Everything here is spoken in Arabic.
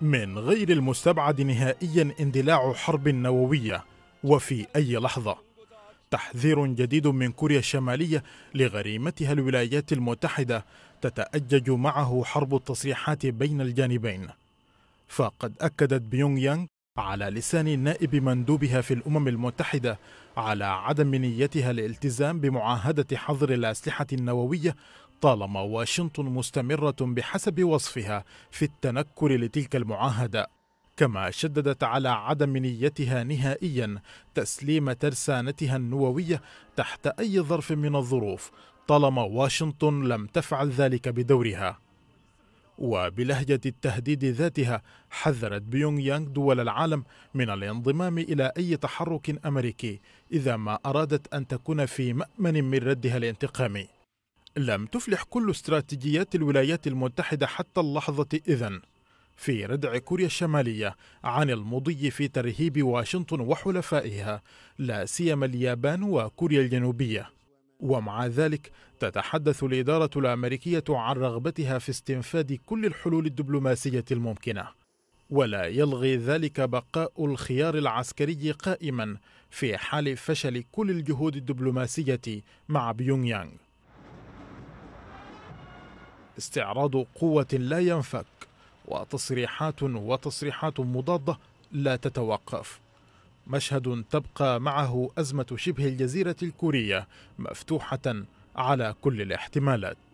من غير المستبعد نهائيا اندلاع حرب نووية وفي أي لحظة تحذير جديد من كوريا الشمالية لغريمتها الولايات المتحدة تتأجج معه حرب التصريحات بين الجانبين فقد أكدت بيونغ يانغ على لسان نائب مندوبها في الأمم المتحدة على عدم نيتها الالتزام بمعاهدة حظر الأسلحة النووية طالما واشنطن مستمرة بحسب وصفها في التنكر لتلك المعاهدة كما شددت على عدم نيتها نهائيا تسليم ترسانتها النووية تحت أي ظرف من الظروف طالما واشنطن لم تفعل ذلك بدورها وبلهجة التهديد ذاتها حذرت بيونغ يانغ دول العالم من الانضمام إلى أي تحرك أمريكي إذا ما أرادت أن تكون في مأمن من ردها الانتقامي لم تفلح كل استراتيجيات الولايات المتحدة حتى اللحظة إذن في ردع كوريا الشمالية عن المضي في ترهيب واشنطن وحلفائها لا سيما اليابان وكوريا الجنوبية ومع ذلك تتحدث الإدارة الأمريكية عن رغبتها في استنفاذ كل الحلول الدبلوماسية الممكنة ولا يلغي ذلك بقاء الخيار العسكري قائما في حال فشل كل الجهود الدبلوماسية مع بيونغ يانغ استعراض قوة لا ينفك وتصريحات وتصريحات مضادة لا تتوقف مشهد تبقى معه أزمة شبه الجزيرة الكورية مفتوحة على كل الاحتمالات